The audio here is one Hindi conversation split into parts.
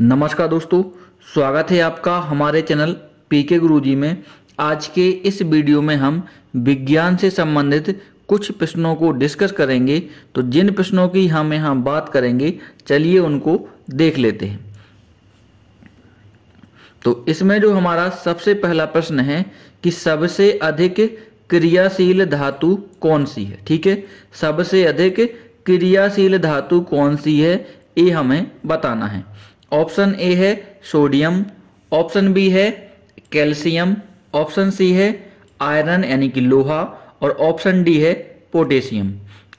नमस्कार दोस्तों स्वागत है आपका हमारे चैनल पीके गुरुजी में आज के इस वीडियो में हम विज्ञान से संबंधित कुछ प्रश्नों को डिस्कस करेंगे तो जिन प्रश्नों की हम यहाँ बात करेंगे चलिए उनको देख लेते हैं तो इसमें जो हमारा सबसे पहला प्रश्न है कि सबसे अधिक क्रियाशील धातु कौन सी है ठीक है सबसे अधिक क्रियाशील धातु कौन सी है ये हमें बताना है ऑप्शन ए है सोडियम ऑप्शन बी है कैल्शियम ऑप्शन सी है आयरन यानी कि लोहा और ऑप्शन डी है पोटेशियम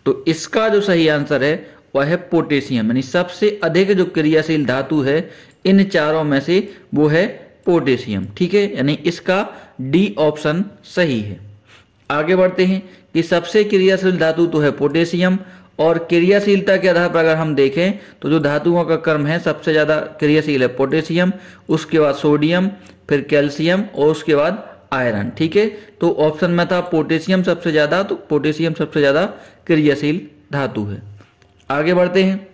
तो इसका जो सही आंसर है वह है पोटेशियम यानी सबसे अधिक जो क्रियाशील धातु है इन चारों में से वो है पोटेशियम ठीक है यानी इसका डी ऑप्शन सही है आगे बढ़ते हैं कि सबसे क्रियाशील धातु तो है पोटेशियम और क्रियाशीलता के आधार पर अगर हम देखें तो जो धातुओं का क्रम है सबसे ज़्यादा क्रियाशील है पोटेशियम उसके बाद सोडियम फिर कैल्शियम और उसके बाद आयरन ठीक है तो ऑप्शन में था पोटेशियम सबसे ज़्यादा तो पोटेशियम सबसे ज़्यादा क्रियाशील धातु है आगे बढ़ते हैं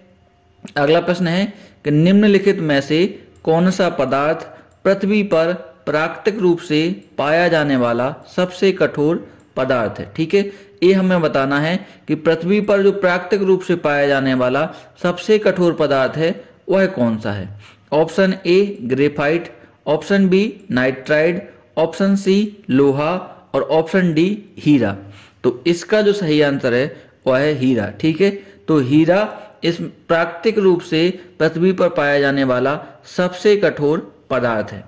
अगला प्रश्न है कि निम्नलिखित में से कौन सा पदार्थ पृथ्वी पर प्राकृतिक रूप से पाया जाने वाला सबसे कठोर पदार्थ है ठीक है ये हमें बताना है कि पृथ्वी पर जो प्राकृतिक रूप से पाया जाने वाला सबसे कठोर पदार्थ है वह कौन सा है option A graphite option B nitride option C लोहा और ऑप्शन डी हीरा तो इसका जो सही आंसर है वह है हीरा ठीक है तो हीरा इस प्राकृतिक रूप से पृथ्वी पर पाया जाने वाला सबसे कठोर पदार्थ है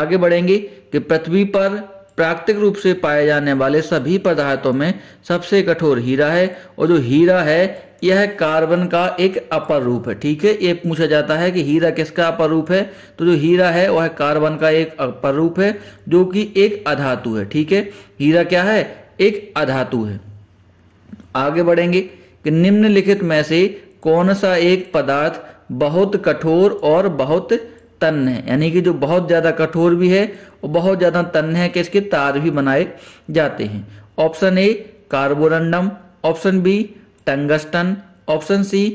आगे बढ़ेंगे कि पृथ्वी पर प्राकृतिक रूप से पाए जाने वाले सभी पदार्थों में सबसे कठोर हीरा है और जो हीरा है यह कार्बन का एक अपर रूप है ठीक है ये पूछा जाता है कि हीरा किसका अपर रूप है तो जो हीरा है वह कार्बन का एक अपर रूप है जो कि एक अधातु है ठीक है हीरा क्या है एक अधातु है आगे बढ़ेंगे कि निम्नलिखित में से कौन सा एक पदार्थ बहुत कठोर और बहुत तन्न है यानी कि जो बहुत ज़्यादा कठोर भी है और बहुत ज़्यादा तन्न है कि इसके तार भी बनाए जाते हैं option A carborundum option B tungsten option C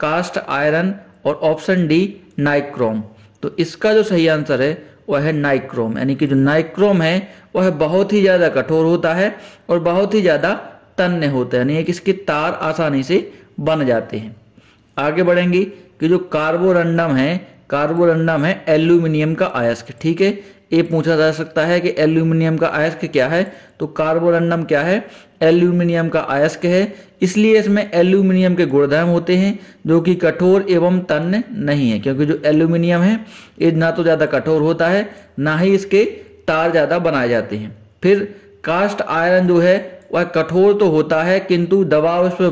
cast iron और ऑप्शन डी नाइक्रोम तो इसका जो सही आंसर है वह है नाइक्रोम यानी कि जो नाइक्रोम है वह बहुत ही ज़्यादा कठोर होता है और बहुत ही ज़्यादा तन्य होता है यानी कि इसके तार आसानी से बन जाते हैं आगे बढ़ेंगे कि जो कार्बोरंडम है कार्बोरंडम है एल्यूमिनियम का आयस्क ठीक है ये पूछा जा सकता है कि एल्यूमिनियम का आयस्क क्या है तो कार्बोरंडम क्या है एल्यूमिनियम का आयस्क है इसलिए इसमें एल्यूमिनियम के गुणधर्म होते हैं जो कि कठोर एवं तन्य नहीं है क्योंकि जो एल्यूमिनियम है ये ना तो ज़्यादा कठोर होता है ना ही इसके तार ज़्यादा बनाए जाते हैं फिर कास्ट आयरन जो है वह कठोर तो होता है किंतु दबाव इस पर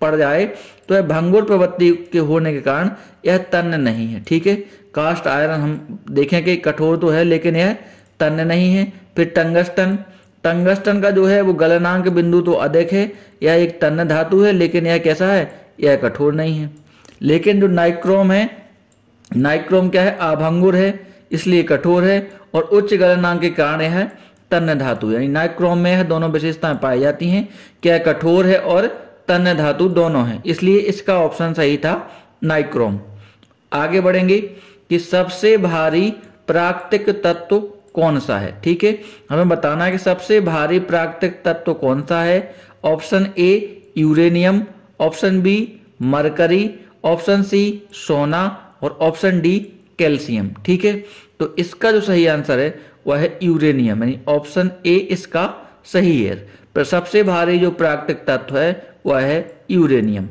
पड़ जाए तो यह भंगुर प्रवृत्ति के होने के कारण यह तन्य नहीं है ठीक है कास्ट आयरन हम देखें कि कठोर तो है लेकिन यह तन्य नहीं है फिर टंगस्टन टंगस्टन का जो है वो गलनांक बिंदु तो अधिक है यह एक तन्य धातु है लेकिन यह कैसा है यह कठोर नहीं है लेकिन जो नाइक्रोम है नाइक्रोम क्या है आभंगुर है इसलिए कठोर है और उच्च गलनांक के कारण यह तन्य धातु यानी नाइक्रोम में यह दोनों विशेषताएं पाई जाती हैं क्या कठोर है और तन्य धातु दोनों हैं इसलिए इसका ऑप्शन सही था नाइक्रोम आगे बढ़ेंगे कि सबसे भारी प्राकृतिक तत्व कौन सा है ठीक है हमें बताना है कि सबसे भारी प्राकृतिक तत्व कौन सा है option A uranium option B mercury option C सोना और ऑप्शन डी कैल्शियम ठीक है तो इसका जो सही आंसर है वह है यूरेनियम यानी ऑप्शन ए इसका सही है पर सबसे भारी जो प्राकृतिक तत्व है वह है यूरेनियम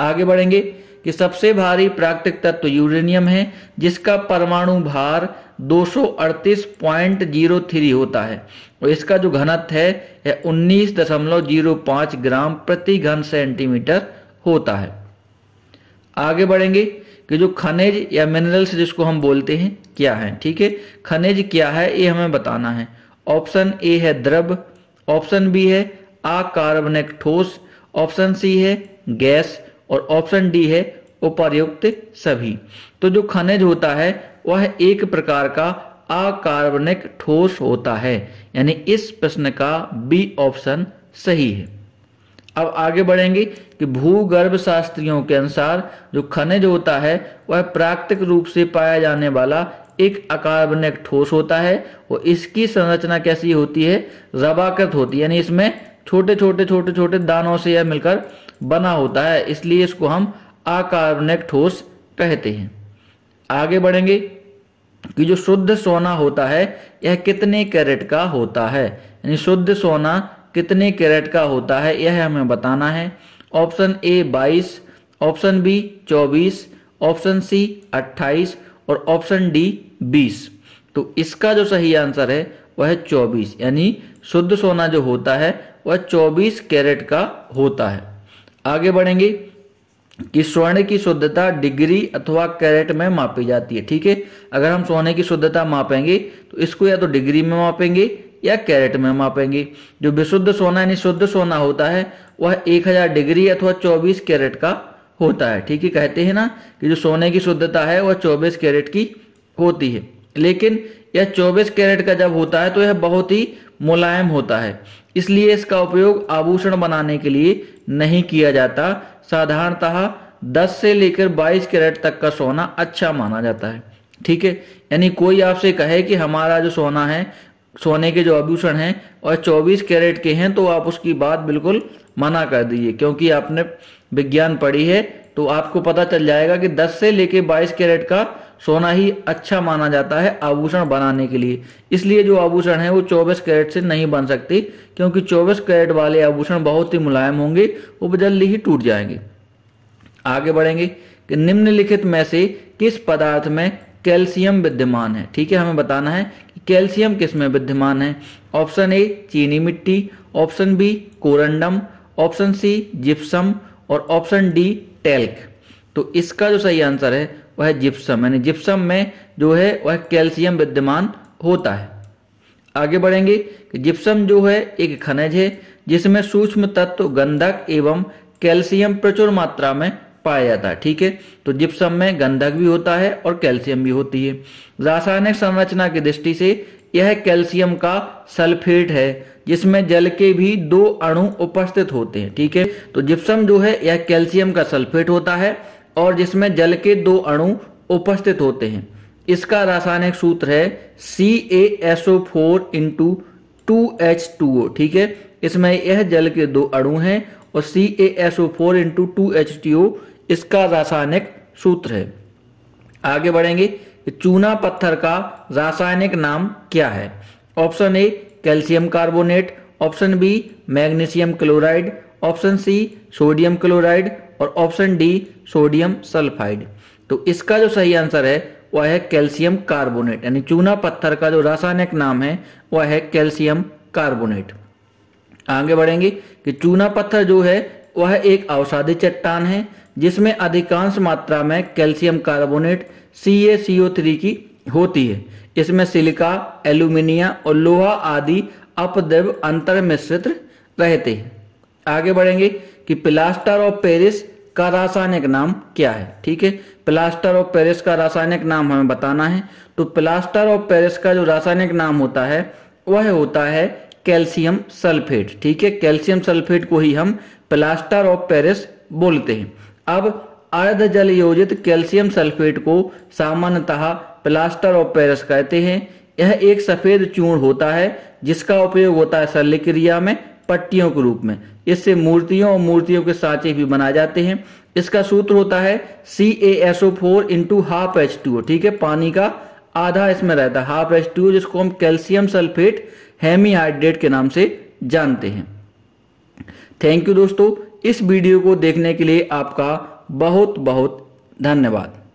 आगे बढ़ेंगे कि सबसे भारी प्राकृतिक तत्व यूरेनियम है जिसका परमाणु भार 238.03 होता है और इसका जो घनत्व है यह 19.05 ग्राम प्रति घन सेंटीमीटर होता है आगे बढ़ेंगे कि जो खनिज या मिनरल्स जिसको हम बोलते हैं क्या है ठीक है खनिज क्या है ये हमें बताना है ऑप्शन ए है द्रव ऑप्शन बी है अकार्बनिक ठोस ऑप्शन सी है गैस और ऑप्शन डी है उपर्युक्त सभी तो जो खनिज होता है वह एक प्रकार का अकार्बनिक ठोस होता है यानी इस प्रश्न का बी ऑप्शन सही है अब आगे बढ़ेंगे कि भूगर्भ शास्त्रियों के अनुसार जो खनिज होता है वह प्राकृतिक रूप से पाया जाने वाला एक अकार्बनिक ठोस होता है और इसकी संरचना कैसी होती है रबाकृत होती है यानी इसमें छोटे छोटे छोटे छोटे दानों से यह मिलकर बना होता है इसलिए इसको हम अकार्बनिक ठोस कहते हैं आगे बढ़ेंगे कि जो शुद्ध सोना होता है यह कितने कैरेट का होता है यानी शुद्ध सोना कितने कैरेट का होता है यह हमें बताना है option A 22 option B 24 option C 28 और ऑप्शन डी बीस तो इसका जो सही आंसर है वह चौबीस यानी शुद्ध सोना जो होता है वह चौबीस कैरेट का होता है आगे बढ़ेंगे कि स्वर्ण की शुद्धता डिग्री अथवा कैरेट में मापी जाती है ठीक है अगर हम सोने की शुद्धता मापेंगे तो इसको या तो डिग्री में मापेंगे या कैरेट में मापेंगे जो विशुद्ध सोना यानी शुद्ध सोना होता है वह 1000 डिग्री अथवा 24 कैरेट का होता है ठीक है कहते हैं ना कि जो सोने की शुद्धता है वह 24 कैरेट की होती है लेकिन यह 24 कैरेट का जब होता है तो यह बहुत ही मुलायम होता है इसलिए इसका उपयोग आभूषण बनाने के लिए नहीं किया जाता साधारणतः 10 से लेकर 22 कैरेट तक का सोना अच्छा माना जाता है ठीक है यानी कोई आपसे कहे कि हमारा जो सोना है सोने के जो आभूषण हैं और 24 कैरेट के हैं तो आप उसकी बात बिल्कुल मना कर दीजिए क्योंकि आपने विज्ञान पढ़ी है तो आपको पता चल जाएगा कि 10 से लेकर 22 कैरेट का सोना ही अच्छा माना जाता है आभूषण बनाने के लिए इसलिए जो आभूषण है वो 24 कैरेट से नहीं बन सकती क्योंकि 24 कैरेट वाले आभूषण बहुत ही मुलायम होंगे वो जल्दी ही टूट जाएंगे आगे बढ़ेंगे कि निम्नलिखित में से किस पदार्थ में कैल्शियम विद्यमान है ठीक है हमें बताना है कि कैल्शियम किस में विद्यमान है ऑप्शन ए चीनी मिट्टी option B corundum option C gypsum और ऑप्शन डी टेल्क तो इसका जो सही आंसर है वह जिप्सम यानी जिप्सम में जो है वह कैल्शियम विद्यमान होता है आगे बढ़ेंगे कि जिप्सम जो है एक खनिज है जिसमें सूक्ष्म तत्व गंधक एवं कैल्शियम प्रचुर मात्रा में पाया जाता है ठीक है तो जिप्सम में गंधक भी होता है और कैल्शियम भी होती है रासायनिक संरचना की दृष्टि से यह कैल्शियम का सल्फेट है जिसमें जल के भी दो अणु उपस्थित होते हैं ठीक है तो जिप्सम जो है यह कैल्शियम का सल्फेट होता है और जिसमें जल के दो अणु उपस्थित होते हैं इसका रासायनिक सूत्र है C A S O four into two H two O ठीक है इसमें यह जल के दो अणु हैं और C A S O four into two H T O इसका रासायनिक सूत्र है आगे बढ़ेंगे चूना पत्थर का रासायनिक नाम क्या है option A calcium carbonate option B magnesium chloride option C sodium chloride और ऑप्शन डी सोडियम सल्फाइड तो इसका जो सही आंसर है वह है कैल्शियम कार्बोनेट यानी चूना पत्थर का जो रासायनिक नाम है वह है कैल्शियम कार्बोनेट आगे बढ़ेंगे कि चूना पत्थर जो है वह एक अवसादी चट्टान है जिसमें अधिकांश मात्रा में कैल्शियम कार्बोनेट सी की होती है इसमें सिलिका एल्यूमिनिया और लोहा आदि अपद्रव अंतर मिश्रित रहते हैं आगे बढ़ेंगे कि प्लास्टर ऑफ पेरिस का रासायनिक नाम क्या है ठीक है प्लास्टर ऑफ पेरिस का रासायनिक नाम हमें बताना है तो प्लास्टर ऑफ पेरिस का जो रासायनिक नाम होता है वह होता है कैल्शियम सल्फेट ठीक है कैल्शियम सल्फेट को ही हम प्लास्टर ऑफ पेरिस बोलते हैं अब अर्ध जल योजित कैल्शियम सल्फेट को सामान्यतः प्लास्टर ऑफ पेरिस कहते हैं यह एक सफेद चूर्ण होता है जिसका उपयोग होता है शल्य क्रिया में पट्टियों के रूप में इससे मूर्तियों और मूर्तियों के सांचे भी बनाए जाते हैं इसका सूत्र होता है C A S O four into half H two ठीक है पानी का आधा इसमें रहता है हाफ एच टू जिसको हम कैल्शियम सल्फेट हेमीहाइड्रेट के नाम से जानते हैं थैंक यू दोस्तों इस वीडियो को देखने के लिए आपका बहुत बहुत धन्यवाद